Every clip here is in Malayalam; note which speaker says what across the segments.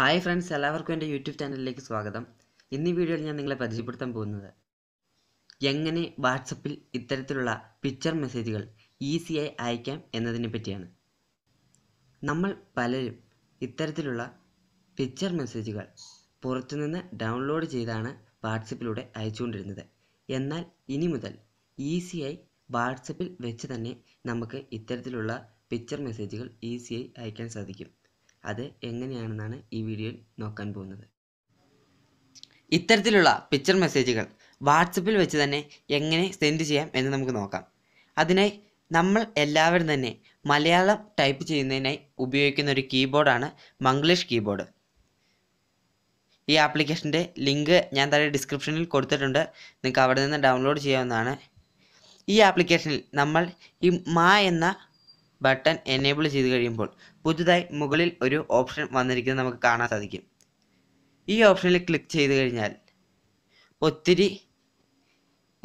Speaker 1: ഹായ് ഫ്രണ്ട്സ് എല്ലാവർക്കും എൻ്റെ യൂട്യൂബ് ചാനലിലേക്ക് സ്വാഗതം ഇന്ന് ഈ വീഡിയോയിൽ ഞാൻ നിങ്ങളെ പരിചയപ്പെടുത്താൻ പോകുന്നത് എങ്ങനെ വാട്സപ്പിൽ ഇത്തരത്തിലുള്ള പിക്ചർ മെസ്സേജുകൾ ഈസിയായി അയക്കാം എന്നതിനെ പറ്റിയാണ് നമ്മൾ പലരും ഇത്തരത്തിലുള്ള പിക്ചർ മെസ്സേജുകൾ പുറത്തുനിന്ന് ഡൗൺലോഡ് ചെയ്താണ് വാട്സപ്പിലൂടെ അയച്ചുകൊണ്ടിരുന്നത് എന്നാൽ ഇനി മുതൽ ഈസിയായി വാട്സപ്പിൽ വെച്ച് തന്നെ നമുക്ക് ഇത്തരത്തിലുള്ള പിക്ചർ മെസ്സേജുകൾ ഈസിയായി അയക്കാൻ സാധിക്കും അത് എങ്ങനെയാണെന്നാണ് ഈ വീഡിയോയിൽ നോക്കാൻ പോകുന്നത് ഇത്തരത്തിലുള്ള പിക്ചർ മെസ്സേജുകൾ വാട്സപ്പിൽ വെച്ച് തന്നെ എങ്ങനെ സെൻഡ് ചെയ്യാം എന്ന് നമുക്ക് നോക്കാം അതിനായി നമ്മൾ എല്ലാവരും തന്നെ മലയാളം ടൈപ്പ് ചെയ്യുന്നതിനായി ഉപയോഗിക്കുന്ന ഒരു കീബോർഡാണ് മംഗ്ലീഷ് കീബോർഡ് ഈ ആപ്ലിക്കേഷൻ്റെ ലിങ്ക് ഞാൻ താഴെ ഡിസ്ക്രിപ്ഷനിൽ കൊടുത്തിട്ടുണ്ട് നിങ്ങൾക്ക് അവിടെ നിന്ന് ഡൗൺലോഡ് ചെയ്യാവുന്നതാണ് ഈ ആപ്ലിക്കേഷനിൽ നമ്മൾ ഈ മാ എന്ന ബട്ടൺ എനേബിൾ ചെയ്ത് കഴിയുമ്പോൾ പുതുതായി മുകളിൽ ഒരു ഓപ്ഷൻ വന്നിരിക്കുന്നത് നമുക്ക് കാണാൻ സാധിക്കും ഈ ഓപ്ഷനിൽ ക്ലിക്ക് ചെയ്ത് കഴിഞ്ഞാൽ ഒത്തിരി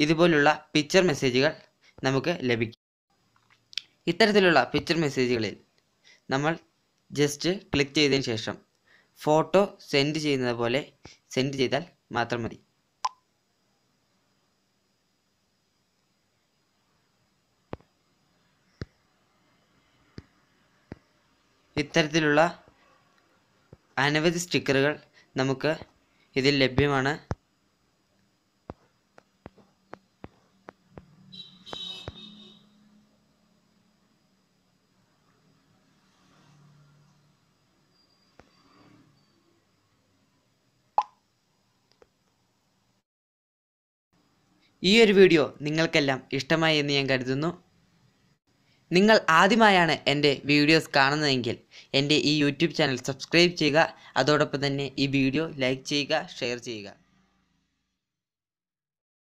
Speaker 1: ഇതുപോലുള്ള പിക്ചർ മെസ്സേജുകൾ നമുക്ക് ലഭിക്കും ഇത്തരത്തിലുള്ള പിക്ചർ മെസ്സേജുകളിൽ നമ്മൾ ജസ്റ്റ് ക്ലിക്ക് ചെയ്തതിന് ശേഷം ഫോട്ടോ സെൻഡ് ചെയ്യുന്നത് പോലെ സെൻഡ് ചെയ്താൽ മാത്രം മതി ഇത്തരത്തിലുള്ള അനവധി സ്റ്റിക്കറുകൾ നമുക്ക് ഇതിൽ ലഭ്യമാണ് ഈ ഒരു വീഡിയോ നിങ്ങൾക്കെല്ലാം ഇഷ്ടമായി എന്ന് ഞാൻ കരുതുന്നു നിങ്ങൾ ആദ്യമായാണ് എൻ്റെ വീഡിയോസ് കാണുന്നതെങ്കിൽ എൻ്റെ ഈ യൂട്യൂബ് ചാനൽ സബ്സ്ക്രൈബ് ചെയ്യുക അതോടൊപ്പം തന്നെ ഈ വീഡിയോ ലൈക്ക് ചെയ്യുക ഷെയർ ചെയ്യുക